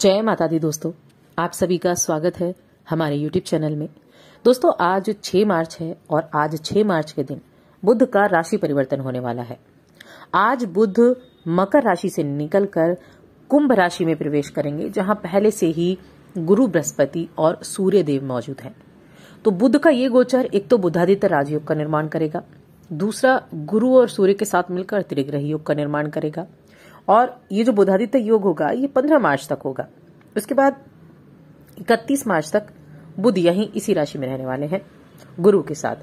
जय माता दी दोस्तों आप सभी का स्वागत है हमारे यूट्यूब चैनल में दोस्तों आज 6 मार्च है और आज 6 मार्च के दिन बुद्ध का राशि परिवर्तन होने वाला है आज बुद्ध मकर राशि से निकलकर कुंभ राशि में प्रवेश करेंगे जहां पहले से ही गुरु बृहस्पति और सूर्य देव मौजूद हैं तो बुद्ध का ये गोचर एक तो बुद्धादित्य राजयोग का निर्माण करेगा दूसरा गुरु और सूर्य के साथ मिलकर त्रिग्रह योग का निर्माण करेगा और ये जो बुधादित्य योग होगा ये पंद्रह मार्च तक होगा उसके बाद इकतीस मार्च तक बुध यही इसी राशि में रहने वाले हैं गुरु के साथ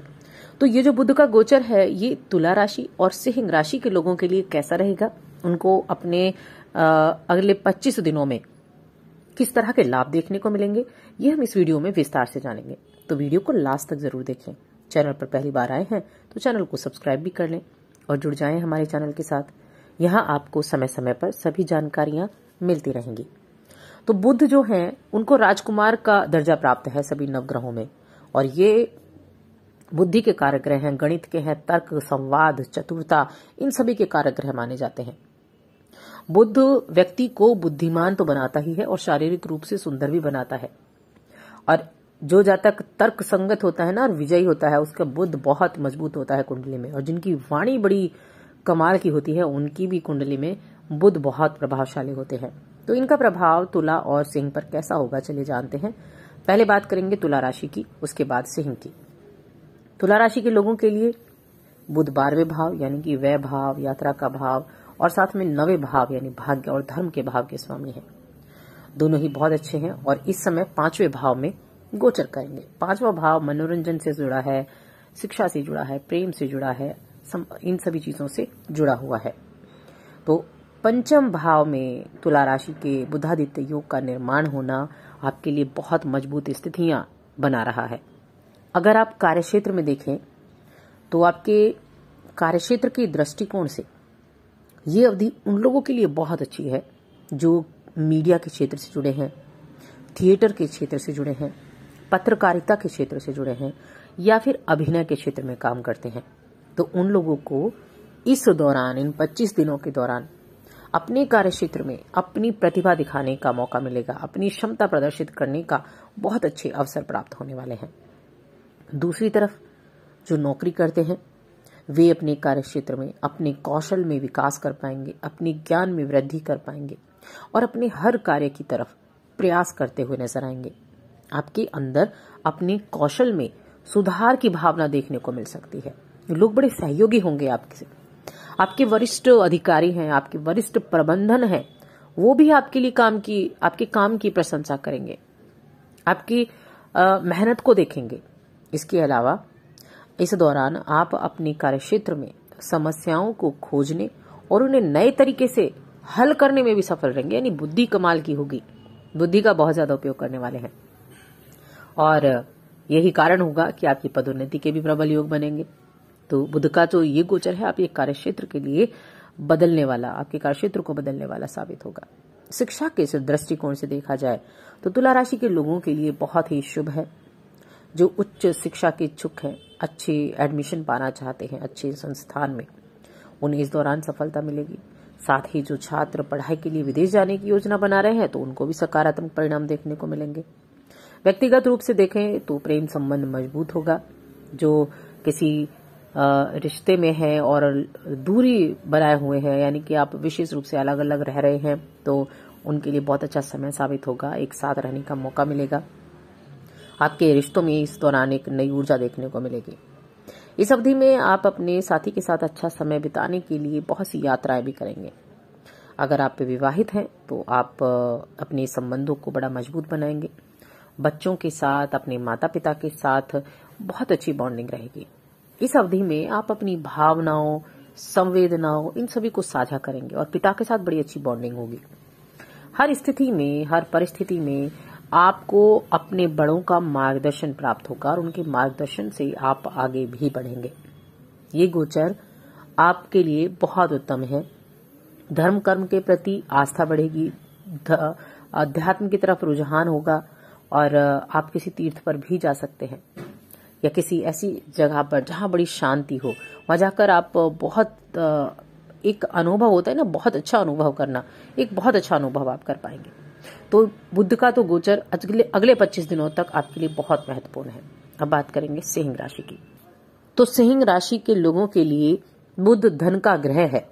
तो ये जो बुद्ध का गोचर है ये तुला राशि और सिंह राशि के लोगों के लिए कैसा रहेगा उनको अपने अगले 25 दिनों में किस तरह के लाभ देखने को मिलेंगे ये हम इस वीडियो में विस्तार से जानेंगे तो वीडियो को लास्ट तक जरूर देखें चैनल पर पहली बार आए हैं तो चैनल को सब्सक्राइब भी कर लें और जुड़ जाएं हमारे चैनल के साथ यहाँ आपको समय समय पर सभी जानकारियां मिलती रहेंगी तो बुद्ध जो हैं उनको राजकुमार का दर्जा प्राप्त है सभी नवग्रहों में और ये बुद्धि के कारक ग्रह हैं गणित के हैं तर्क संवाद चतुरता इन सभी के कारक ग्रह माने जाते हैं बुद्ध व्यक्ति को बुद्धिमान तो बनाता ही है और शारीरिक रूप से सुंदर भी बनाता है और जो जातक तर्क संगत होता है ना और विजयी होता है उसका बुद्ध बहुत मजबूत होता है कुंडली में और जिनकी वाणी बड़ी कमाल की होती है उनकी भी कुंडली में बुध बहुत प्रभावशाली होते हैं तो इनका प्रभाव तुला और सिंह पर कैसा होगा चलिए जानते हैं पहले बात करेंगे तुला राशि की उसके बाद सिंह की तुला राशि के लोगों के लिए बुध बारहवें भाव यानी कि वह भाव यात्रा का भाव और साथ में नवे भाव यानी भाग्य और धर्म के भाव के स्वामी हैं दोनों ही बहुत अच्छे हैं और इस समय पांचवें भाव में गोचर करेंगे पांचवा भाव मनोरंजन से जुड़ा है शिक्षा से जुड़ा है प्रेम से जुड़ा है इन सभी चीजों से जुड़ा हुआ है तो पंचम भाव में तुला राशि के बुधादित्य योग का निर्माण होना आपके लिए बहुत मजबूत स्थितियां बना रहा है अगर आप कार्यक्षेत्र में देखें तो आपके कार्यक्षेत्र के दृष्टिकोण से ये अवधि उन लोगों के लिए बहुत अच्छी है जो मीडिया के क्षेत्र से जुड़े हैं थिएटर के क्षेत्र से जुड़े हैं पत्रकारिता के क्षेत्र से जुड़े हैं या फिर अभिनय के क्षेत्र में काम करते हैं तो उन लोगों को इस दौरान इन 25 दिनों के दौरान अपने कार्य क्षेत्र में अपनी प्रतिभा दिखाने का मौका मिलेगा अपनी क्षमता प्रदर्शित करने का बहुत अच्छे अवसर प्राप्त होने वाले हैं दूसरी तरफ जो नौकरी करते हैं वे अपने कार्य क्षेत्र में अपने कौशल में विकास कर पाएंगे अपने ज्ञान में वृद्धि कर पाएंगे और अपने हर कार्य की तरफ प्रयास करते हुए नजर आएंगे आपके अंदर अपने कौशल में सुधार की भावना देखने को मिल सकती है लोग बड़े सहयोगी होंगे आपके आपके वरिष्ठ अधिकारी हैं आपके वरिष्ठ प्रबंधन हैं वो भी आपके लिए काम की आपके काम की प्रशंसा करेंगे आपकी मेहनत को देखेंगे इसके अलावा इस दौरान आप अपने कार्यक्षेत्र में समस्याओं को खोजने और उन्हें नए तरीके से हल करने में भी सफल रहेंगे यानी बुद्धि कमाल की होगी बुद्धि का बहुत ज्यादा उपयोग करने वाले हैं और यही कारण होगा कि आपकी पदोन्नति के भी प्रबल योग बनेंगे तो बुद्ध का जो ये गोचर है आप एक कार्यक्षेत्र के लिए बदलने वाला आपके कार्यक्षेत्र को बदलने वाला साबित होगा शिक्षा के दृष्टिकोण से देखा जाए तो तुला राशि के लोगों के लिए बहुत ही शुभ है जो उच्च शिक्षा के इच्छुक हैं अच्छे एडमिशन पाना चाहते हैं अच्छे संस्थान में उन्हें इस दौरान सफलता मिलेगी साथ ही जो छात्र पढ़ाई के लिए विदेश जाने की योजना बना रहे हैं तो उनको भी सकारात्मक परिणाम देखने को मिलेंगे व्यक्तिगत रूप से देखें तो प्रेम संबंध मजबूत होगा जो किसी रिश्ते में हैं और दूरी बनाए हुए हैं यानी कि आप विशेष रूप से अलग अलग रह रहे हैं तो उनके लिए बहुत अच्छा समय साबित होगा एक साथ रहने का मौका मिलेगा आपके रिश्तों में इस दौरान एक नई ऊर्जा देखने को मिलेगी इस अवधि में आप अपने साथी के साथ अच्छा समय बिताने के लिए बहुत सी यात्राएं भी करेंगे अगर आप विवाहित हैं तो आप अपने संबंधों को बड़ा मजबूत बनाएंगे बच्चों के साथ अपने माता पिता के साथ बहुत अच्छी बॉन्डिंग रहेगी इस अवधि में आप अपनी भावनाओं संवेदनाओं इन सभी को साझा करेंगे और पिता के साथ बड़ी अच्छी बॉन्डिंग होगी हर स्थिति में हर परिस्थिति में आपको अपने बड़ों का मार्गदर्शन प्राप्त होगा और उनके मार्गदर्शन से आप आगे भी बढ़ेंगे ये गोचर आपके लिए बहुत उत्तम है धर्म कर्म के प्रति आस्था बढ़ेगी अध्यात्म की तरफ रुझान होगा और आप किसी तीर्थ पर भी जा सकते हैं या किसी ऐसी जगह पर जहाँ बड़ी शांति हो वहाँ जाकर आप बहुत एक अनुभव होता है ना बहुत अच्छा अनुभव करना एक बहुत अच्छा अनुभव आप कर पाएंगे तो बुद्ध का तो गोचर अगले अगले पच्चीस दिनों तक आपके लिए बहुत महत्वपूर्ण है अब बात करेंगे सिंह राशि की तो सिंह राशि के लोगों के लिए बुद्ध धन का ग्रह है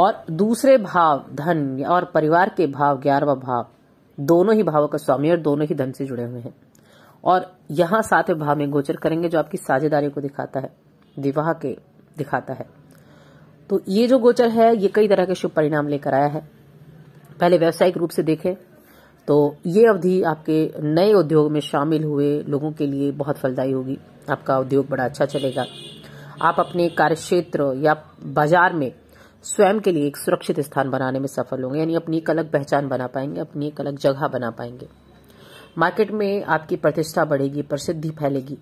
और दूसरे भाव धन और परिवार के भाव ग्यारहवा भाव दोनों ही भावों का स्वामी और दोनों ही धन से जुड़े हुए हैं और यहाँ सातवें भाव में गोचर करेंगे जो आपकी साझेदारी को दिखाता है विवाह के दिखाता है तो ये जो गोचर है ये कई तरह के शुभ परिणाम लेकर आया है पहले व्यावसायिक रूप से देखें तो ये अवधि आपके नए उद्योग में शामिल हुए लोगों के लिए बहुत फलदायी होगी आपका उद्योग बड़ा अच्छा चलेगा आप अपने कार्यक्षेत्र या बाजार में स्वयं के लिए एक सुरक्षित स्थान बनाने में सफल होंगे यानी अपनी एक अलग पहचान बना पाएंगे अपनी एक अलग जगह बना पाएंगे मार्केट में आपकी प्रतिष्ठा बढ़ेगी प्रसिद्धि फैलेगी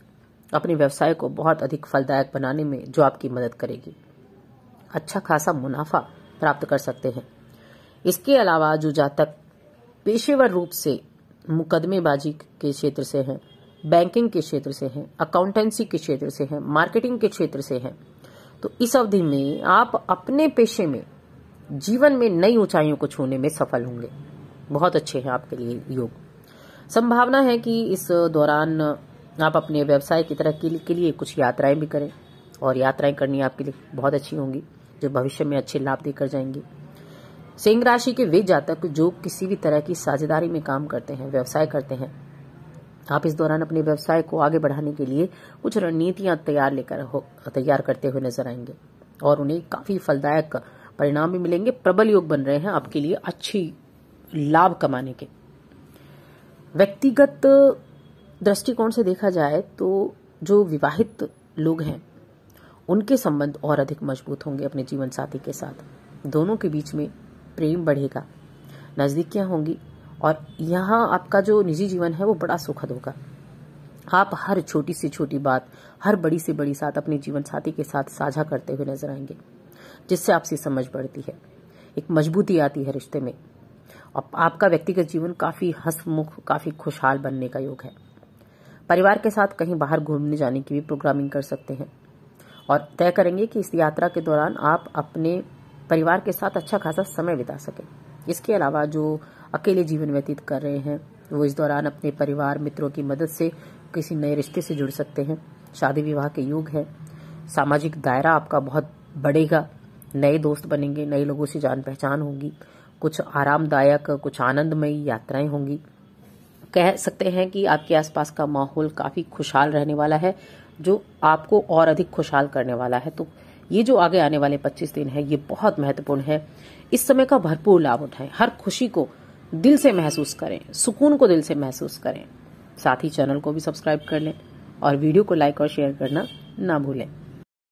अपने व्यवसाय को बहुत अधिक फलदायक बनाने में जो आपकी मदद करेगी अच्छा खासा मुनाफा प्राप्त कर सकते हैं इसके अलावा जो जातक पेशेवर रूप से मुकदमेबाजी के क्षेत्र से हैं बैंकिंग के क्षेत्र से हैं अकाउंटेंसी के क्षेत्र से हैं मार्केटिंग के क्षेत्र से हैं तो इस अवधि में आप अपने पेशे में जीवन में नई ऊंचाइयों को छूने में सफल होंगे बहुत अच्छे हैं आपके लिए योग संभावना है कि इस दौरान आप अपने व्यवसाय की तरक्की के लिए कुछ यात्राएं भी करें और यात्राएं करनी आपके लिए बहुत अच्छी होंगी जो भविष्य में अच्छे लाभ देकर जाएंगी सिंह राशि के वे जातक जो किसी भी तरह की साझेदारी में काम करते हैं व्यवसाय करते हैं आप इस दौरान अपने व्यवसाय को आगे बढ़ाने के लिए कुछ रणनीतियां तैयार लेकर तैयार करते हुए नजर आएंगे और उन्हें काफी फलदायक परिणाम भी मिलेंगे प्रबल योग बन रहे हैं आपके लिए अच्छी लाभ कमाने के व्यक्तिगत दृष्टिकोण से देखा जाए तो जो विवाहित लोग हैं उनके संबंध और अधिक मजबूत होंगे अपने जीवन साथी के साथ दोनों के बीच में प्रेम बढ़ेगा नजदीकियां होंगी और यहाँ आपका जो निजी जीवन है वो बड़ा सुखद होगा आप हर छोटी से छोटी बात हर बड़ी से बड़ी साथ अपने जीवन साथी के साथ साझा करते हुए नजर आएंगे जिससे आपसी समझ बढ़ती है एक मजबूती आती है रिश्ते में और आपका व्यक्तिगत जीवन काफी हसमुख काफी खुशहाल बनने का योग है परिवार के साथ कहीं बाहर घूमने जाने की भी प्रोग्रामिंग कर सकते हैं और तय करेंगे कि इस यात्रा के दौरान आप अपने परिवार के साथ अच्छा खासा समय बिता सकें इसके अलावा जो अकेले जीवन व्यतीत कर रहे हैं वो इस दौरान अपने परिवार मित्रों की मदद से किसी नए रिश्ते से जुड़ सकते हैं शादी विवाह के योग है सामाजिक दायरा आपका बहुत बढ़ेगा नए दोस्त बनेंगे नए लोगों से जान पहचान होगी कुछ आरामदायक कुछ आनंदमयी यात्राएं होंगी कह सकते हैं कि आपके आसपास का माहौल काफ़ी खुशहाल रहने वाला है जो आपको और अधिक खुशहाल करने वाला है तो ये जो आगे आने वाले 25 दिन है ये बहुत महत्वपूर्ण है इस समय का भरपूर लाभ उठाएं हर खुशी को दिल से महसूस करें सुकून को दिल से महसूस करें साथ ही चैनल को भी सब्सक्राइब कर लें और वीडियो को लाइक और शेयर करना ना भूलें